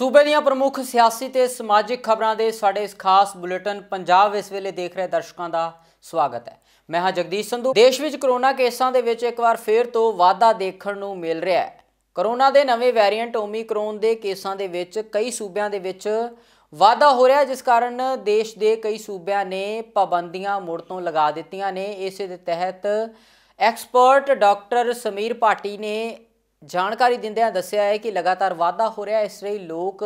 ਸੂਬੇ ਦੀਆਂ ਪ੍ਰਮੁੱਖ ਸਿਆਸੀ ਤੇ ਸਮਾਜਿਕ ਖਬਰਾਂ ਦੇ ਸਾਡੇ ਇਸ ਖਾਸ ਬੁਲੇਟਿਨ ਪੰਜਾਬ ਇਸ ਵੇਲੇ ਦੇਖ ਰਹੇ ਦਰਸ਼ਕਾਂ ਦਾ ਸਵਾਗਤ ਹੈ ਮੈਂ ਹਾਂ ਜਗਦੀਸ਼ ਸੰਧੂ ਦੇਸ਼ ਵਿੱਚ ਕਰੋਨਾ ਕੇਸਾਂ ਦੇ ਵਿੱਚ ਇੱਕ ਵਾਰ ਫੇਰ ਤੋਂ ਵਾਧਾ ਦੇਖਣ ਨੂੰ ਮਿਲ ਰਿਹਾ ਹੈ ਕਰੋਨਾ ਦੇ ਨਵੇਂ ਵੈਰੀਐਂਟ ਓਮਿਕਰੋਨ ਦੇ ਕੇਸਾਂ ਦੇ ਵਿੱਚ ਕਈ ਸੂਬਿਆਂ ਦੇ ਵਿੱਚ ਵਾਧਾ ਹੋ ਰਿਹਾ ਜਿਸ ਕਾਰਨ ਦੇਸ਼ ਦੇ ਕਈ ਸੂਬਿਆਂ ਨੇ ਪਾਬੰਦੀਆਂ ਮੁੜ ਤੋਂ ਲਗਾ ਦਿੱਤੀਆਂ ਨੇ ਇਸੇ ਦੇ ਤਹਿਤ ਐਕਸਪਰਟ ਡਾਕਟਰ ਸਮੀਰ ਪਾਟੀ ਨੇ ਜਾਣਕਾਰੀ ਦਿੰਦਿਆਂ ਦੱਸਿਆ ਹੈ ਕਿ ਲਗਾਤਾਰ ਵਾਧਾ ਹੋ ਰਿਹਾ ਇਸ ਲਈ ਲੋਕ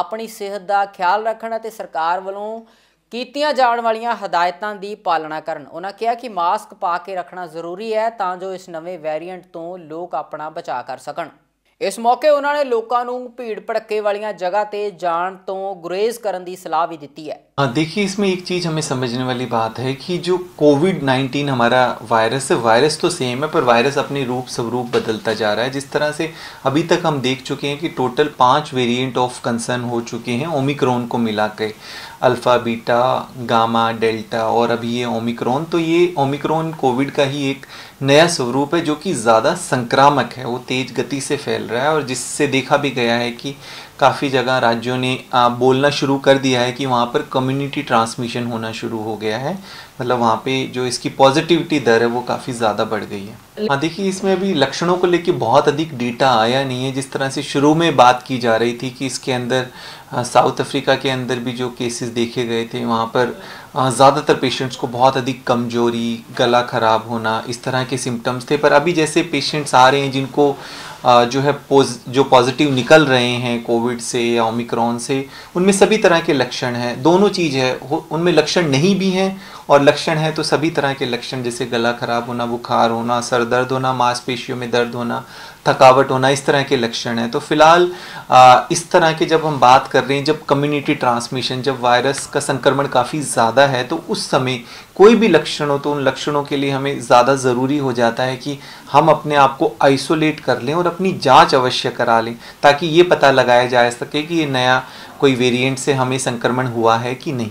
ਆਪਣੀ ਸਿਹਤ ਦਾ ਖਿਆਲ ਰੱਖਣ ਅਤੇ ਸਰਕਾਰ ਵੱਲੋਂ ਕੀਤੀਆਂ ਜਾਣ ਵਾਲੀਆਂ ਹਦਾਇਤਾਂ ਦੀ ਪਾਲਣਾ ਕਰਨ ਉਹਨਾਂ ਕਿਹਾ ਕਿ ਮਾਸਕ ਪਾ ਕੇ ਰੱਖਣਾ ਜ਼ਰੂਰੀ ਹੈ ਤਾਂ ਜੋ ਇਸ ਨਵੇਂ ਵੇਰੀਐਂਟ ਤੋਂ ਲੋਕ ਆਪਣਾ ਬਚਾਅ ਕਰ ਸਕਣ इस मौके उन्होंने लोगों ਲੋਕਾਂ ਨੂੰ ਭੀੜ ਭੜੱਕੇ ਵਾਲੀਆਂ ਜਗ੍ਹਾ ਤੇ ਜਾਣ ਤੋਂ ਗੁਰੇਜ਼ ਕਰਨ ਦੀ ਸਲਾਹ है देखिए इसमें एक चीज़ हमें समझने वाली बात है कि जो कोविड 19 हमारा वायरस है वायरस तो सेम है पर वायरस अपने रूप स्वरूप बदलता जा रहा है जिस तरह से अभी तक हम देख चुके हैं कि टोटल पांच वेरिएंट ऑफ कंसर्न हो चुके हैं ओमिक्रॉन को मिला के अल्फ़ा बीटा गामा डेल्टा और अभी ये ओमिक्रॉन तो ये ओमिक्रॉन कोविड का ही एक नया स्वरूप है जो कि ज़्यादा संक्रामक है वो तेज़ गति से फैल रहा है और जिससे देखा भी गया है कि काफ़ी जगह राज्यों ने बोलना शुरू कर दिया है कि वहाँ पर कम्युनिटी ट्रांसमिशन होना शुरू हो गया है मतलब वहाँ पे जो इसकी पॉजिटिविटी दर है वो काफ़ी ज़्यादा बढ़ गई है हाँ देखिए इसमें अभी लक्षणों को लेके बहुत अधिक डेटा आया नहीं है जिस तरह से शुरू में बात की जा रही थी कि इसके अंदर साउथ अफ्रीका के अंदर भी जो केसेस देखे गए थे वहाँ पर ज़्यादातर पेशेंट्स को बहुत अधिक कमजोरी गला ख़राब होना इस तरह के सिम्टम्स थे पर अभी जैसे पेशेंट्स आ रहे हैं जिनको जो है पोज जो पॉजिटिव निकल रहे हैं कोविड कोविड से या ओमिक्रॉन से उनमें सभी तरह के लक्षण हैं दोनों चीज़ है उनमें लक्षण नहीं भी हैं और लक्षण है तो सभी तरह के लक्षण जैसे गला ख़राब होना बुखार होना सर दर्द होना मांसपेशियों में दर्द होना थकावट होना इस तरह के लक्षण हैं तो फिलहाल इस तरह के जब हम बात कर रहे हैं जब कम्युनिटी ट्रांसमिशन जब वायरस का संक्रमण काफ़ी ज़्यादा है तो उस समय कोई भी लक्षण हो तो उन लक्षणों के लिए हमें ज़्यादा ज़रूरी हो जाता है कि हम अपने आप को आइसोलेट कर लें और अपनी जाँच अवश्य करा लें ताकि ये पता लगाया जाए जांच सके कि ये नया कोई वेरिएंट से हमें संक्रमण हुआ है कि नहीं